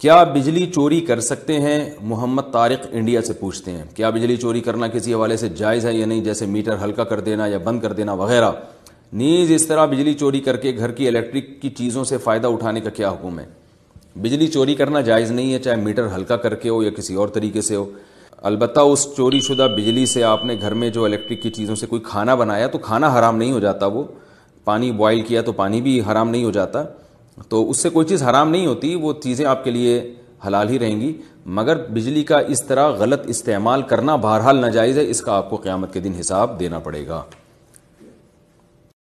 क्या बिजली चोरी कर सकते हैं मोहम्मद तारिक इंडिया से पूछते हैं क्या बिजली चोरी करना किसी हवाले से जायज़ है या नहीं जैसे मीटर हल्का कर देना या बंद कर देना वगैरह नीज इस तरह बिजली चोरी करके घर की इलेक्ट्रिक की चीज़ों से फ़ायदा उठाने का क्या हुक्म है बिजली चोरी करना जायज़ नहीं है चाहे मीटर हल्का करके हो या किसी और तरीके से हो अलबत् उस चोरी शुदा बिजली से आपने घर में जो इलेक्ट्रिक की चीज़ों से कोई खाना बनाया तो खाना हराम नहीं हो जाता वो पानी बॉयल किया तो पानी भी हराम नहीं हो जाता तो उससे कोई चीज़ हराम नहीं होती वो चीज़ें आपके लिए हलाल ही रहेंगी मगर बिजली का इस तरह गलत इस्तेमाल करना बहरहाल नाजायज़ है इसका आपको क़्यामत के दिन हिसाब देना पड़ेगा